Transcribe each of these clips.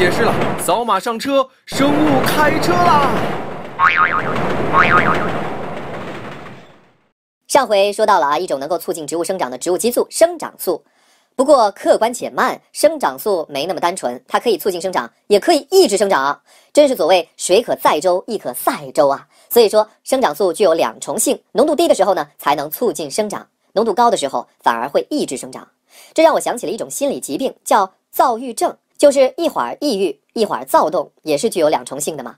解释了，扫码上车，生物开车啦。上回说到了啊，一种能够促进植物生长的植物激素——生长素。不过，客观且慢，生长素没那么单纯，它可以促进生长，也可以抑制生长。真是所谓“水可载舟，亦可赛舟”啊。所以说，生长素具有两重性，浓度低的时候呢，才能促进生长；浓度高的时候，反而会抑制生长。这让我想起了一种心理疾病，叫躁郁症。就是一会儿抑郁，一会儿躁动，也是具有两重性的嘛。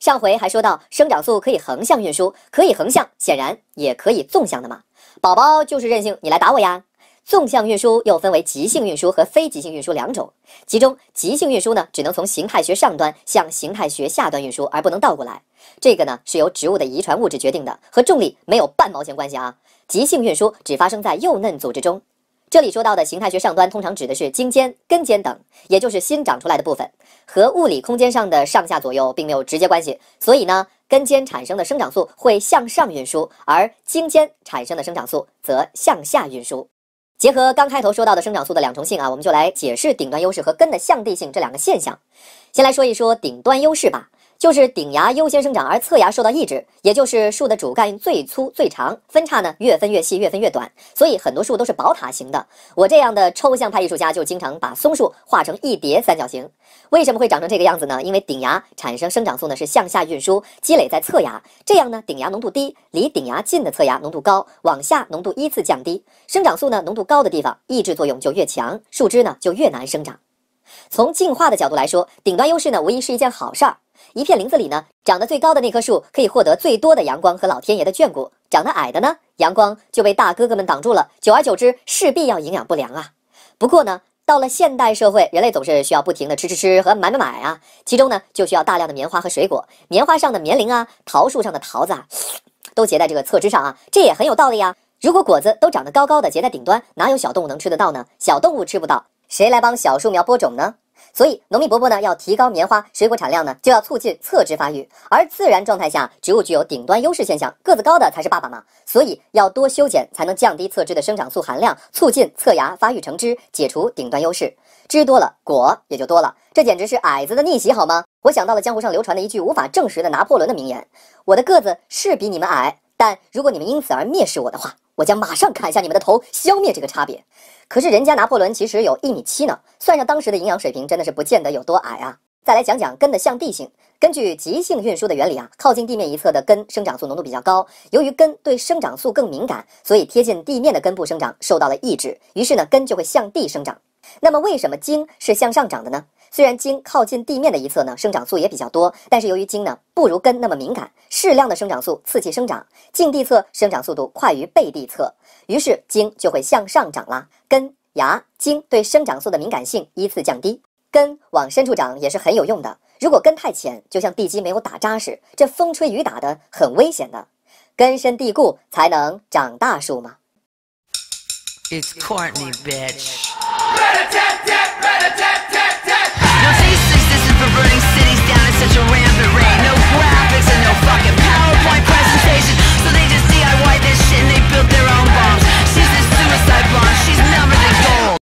上回还说到生长素可以横向运输，可以横向，显然也可以纵向的嘛。宝宝就是任性，你来打我呀。纵向运输又分为急性运输和非急性运输两种，其中急性运输呢，只能从形态学上端向形态学下端运输，而不能倒过来。这个呢，是由植物的遗传物质决定的，和重力没有半毛钱关系啊。急性运输只发生在幼嫩组织中。这里说到的形态学上端通常指的是茎尖、根尖等，也就是新长出来的部分，和物理空间上的上下左右并没有直接关系。所以呢，根尖产生的生长素会向上运输，而茎尖产生的生长素则向下运输。结合刚开头说到的生长素的两重性啊，我们就来解释顶端优势和根的向地性这两个现象。先来说一说顶端优势吧。就是顶芽优先生长，而侧芽受到抑制，也就是树的主干最粗最长，分叉呢越分越细，越分越短，所以很多树都是宝塔形的。我这样的抽象派艺术家就经常把松树画成一叠三角形。为什么会长成这个样子呢？因为顶芽产生生长素呢是向下运输，积累在侧芽，这样呢顶芽浓度低，离顶芽近的侧芽浓度高，往下浓度依次降低。生长素呢浓度高的地方，抑制作用就越强，树枝呢就越难生长。从进化的角度来说，顶端优势呢，无疑是一件好事儿。一片林子里呢，长得最高的那棵树可以获得最多的阳光和老天爷的眷顾，长得矮的呢，阳光就被大哥哥们挡住了。久而久之，势必要营养不良啊。不过呢，到了现代社会，人类总是需要不停地吃吃吃和买买买啊，其中呢，就需要大量的棉花和水果。棉花上的棉铃啊，桃树上的桃子啊，都结在这个侧枝上啊，这也很有道理呀。如果果子都长得高高的，结在顶端，哪有小动物能吃得到呢？小动物吃不到。谁来帮小树苗播种呢？所以农民伯伯呢要提高棉花、水果产量呢，就要促进侧枝发育。而自然状态下，植物具有顶端优势现象，个子高的才是爸爸嘛。所以要多修剪，才能降低侧枝的生长素含量，促进侧芽发育成枝，解除顶端优势。枝多了，果也就多了。这简直是矮子的逆袭，好吗？我想到了江湖上流传的一句无法证实的拿破仑的名言：“我的个子是比你们矮。”但如果你们因此而蔑视我的话，我将马上砍下你们的头，消灭这个差别。可是人家拿破仑其实有一米七呢，算上当时的营养水平，真的是不见得有多矮啊。再来讲讲根的向地性，根据极性运输的原理啊，靠近地面一侧的根生长素浓度比较高，由于根对生长素更敏感，所以贴近地面的根部生长受到了抑制，于是呢，根就会向地生长。那么为什么茎是向上长的呢？虽然茎靠近地面的一侧呢，生长素也比较多，但是由于茎呢不如根那么敏感，适量的生长素刺激生长，茎地侧生长速度快于背地侧，于是茎就会向上长啦。根、芽、茎对生长素的敏感性依次降低，根往深处长也是很有用的。如果根太浅，就像地基没有打扎实，这风吹雨打的很危险的。根深蒂固才能长大树嘛。It's Courtney Bitch。better tell